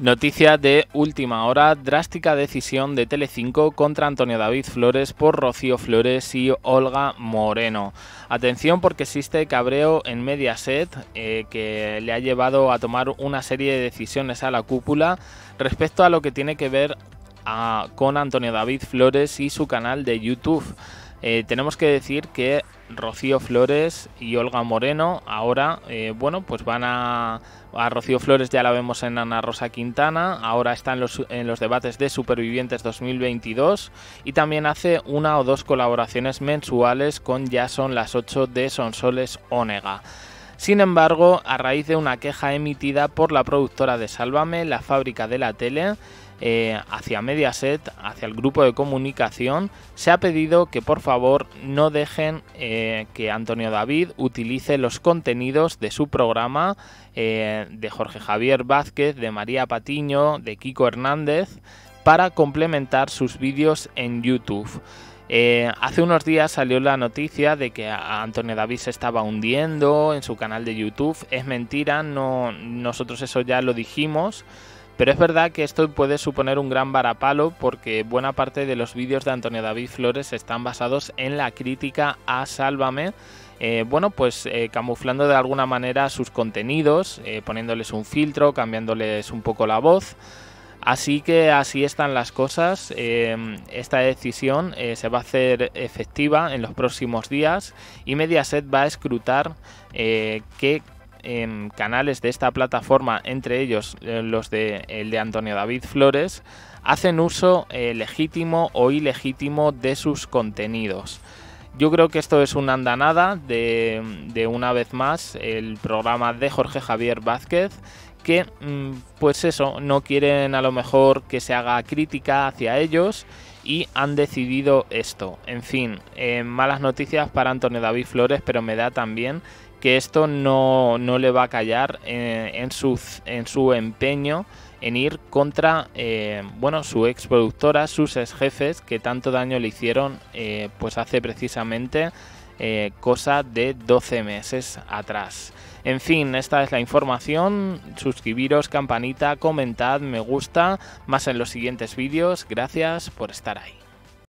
Noticia de última hora, drástica decisión de Telecinco contra Antonio David Flores por Rocío Flores y Olga Moreno. Atención porque existe cabreo en Mediaset eh, que le ha llevado a tomar una serie de decisiones a la cúpula respecto a lo que tiene que ver ah, con Antonio David Flores y su canal de YouTube. Eh, tenemos que decir que Rocío Flores y Olga Moreno ahora, eh, bueno, pues van a... A Rocío Flores ya la vemos en Ana Rosa Quintana, ahora está en los, en los debates de Supervivientes 2022 y también hace una o dos colaboraciones mensuales con Ya son las 8 de Sonsoles Onega. Sin embargo, a raíz de una queja emitida por la productora de Sálvame, la fábrica de la tele, eh, hacia Mediaset, hacia el grupo de comunicación, se ha pedido que por favor no dejen eh, que Antonio David utilice los contenidos de su programa eh, de Jorge Javier Vázquez, de María Patiño, de Kiko Hernández, para complementar sus vídeos en YouTube. Eh, hace unos días salió la noticia de que Antonio David se estaba hundiendo en su canal de YouTube. Es mentira, no, nosotros eso ya lo dijimos. Pero es verdad que esto puede suponer un gran varapalo porque buena parte de los vídeos de Antonio David Flores están basados en la crítica a Sálvame. Eh, bueno, pues eh, camuflando de alguna manera sus contenidos, poniéndoles un filtro, cambiándoles un poco la voz. Así que así están las cosas. Eh, esta decisión eh, se va a hacer efectiva en los próximos días y Mediaset va a escrutar eh, qué canales de esta plataforma, entre ellos los de, Antonio David Flores, hacen uso legítimo o ilegítimo de sus contenidos. Yo creo que esto es una andanada de, una vez más el programa de Jorge Javier Vázquez que mm, pues eso, no quieren a lo mejor que se haga crítica hacia ellos y han decidido esto. En fin, eh, malas noticias para Antonio David Flores, pero me da también que esto no, le va a callar eh, en, su, en su empeño en ir contra eh, bueno, su ex productora, sus ex jefes que tanto daño le hicieron pues hace precisamente eh, cosa de 12 meses atrás. En fin, esta es la información. Suscribiros, campanita, comentad, me gusta, más en los siguientes vídeos. Gracias por estar ahí.